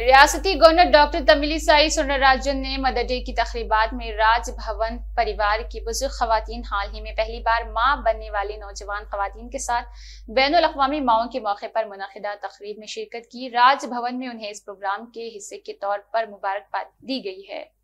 रियासती governor doctor Tamilisai सोनराजन ने mother day की तकरीबा में राजभवन परिवार की बुजुर्ग खातन हाल ही में पहली बार माँ बनने वाली नौजवान खातन के साथ बैन अवी माओ के मौके पर मुनदा तकरीब में शिरकत की राजभवन में उन्हें इस प्रोग्राम के हिस्से के तौर पर मुबारकबाद दी गई है